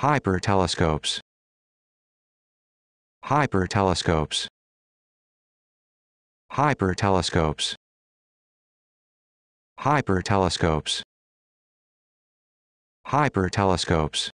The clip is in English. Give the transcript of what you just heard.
hypertelescopes hypertelescopes hypertelescopes hypertelescopes hypertelescopes